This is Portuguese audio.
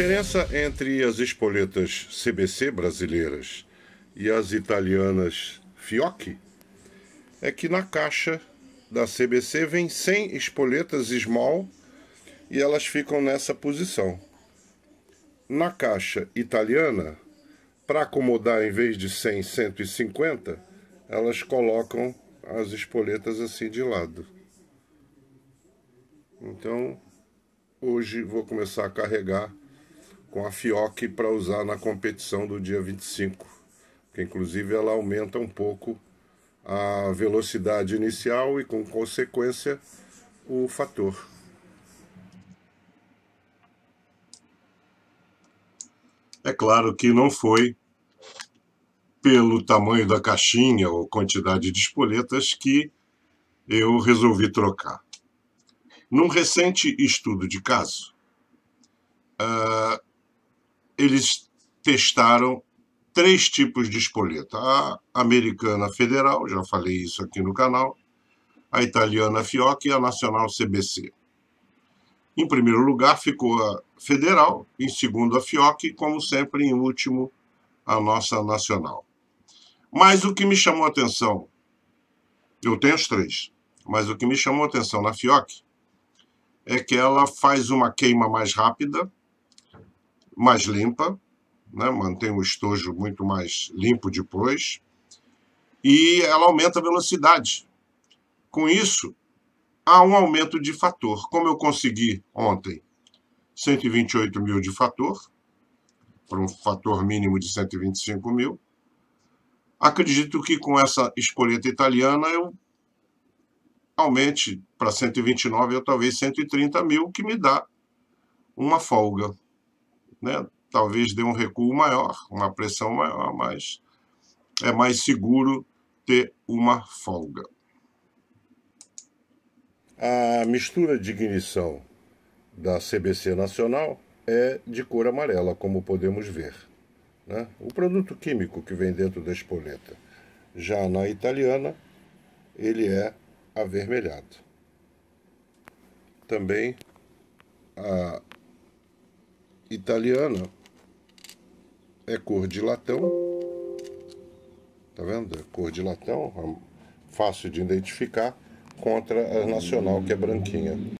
diferença entre as espoletas CBC brasileiras e as italianas Fiocchi é que na caixa da CBC vem 100 espoletas small e elas ficam nessa posição. Na caixa italiana, para acomodar em vez de 100, 150, elas colocam as espoletas assim de lado. Então, hoje vou começar a carregar com a FIOC para usar na competição do dia 25, que inclusive ela aumenta um pouco a velocidade inicial e, com consequência, o fator. É claro que não foi pelo tamanho da caixinha ou quantidade de espoletas que eu resolvi trocar. Num recente estudo de caso, ah, eles testaram três tipos de espoleta. A americana federal, já falei isso aqui no canal, a italiana FIOC e a nacional CBC. Em primeiro lugar ficou a federal, em segundo a FIOC e, como sempre, em último, a nossa nacional. Mas o que me chamou a atenção, eu tenho os três, mas o que me chamou a atenção na FIOC é que ela faz uma queima mais rápida, mais limpa, né? mantém o estojo muito mais limpo depois, e ela aumenta a velocidade. Com isso, há um aumento de fator. Como eu consegui ontem 128 mil de fator, para um fator mínimo de 125 mil, acredito que com essa espoleta italiana eu aumente para 129 ou talvez 130 mil, que me dá uma folga né, talvez dê um recuo maior, uma pressão maior, mas é mais seguro ter uma folga. A mistura de ignição da CBC Nacional é de cor amarela, como podemos ver. Né? O produto químico que vem dentro da espoleta. Já na italiana, ele é avermelhado. Também a italiana é cor de latão. Tá vendo? É cor de latão, é fácil de identificar, contra a nacional, que é branquinha.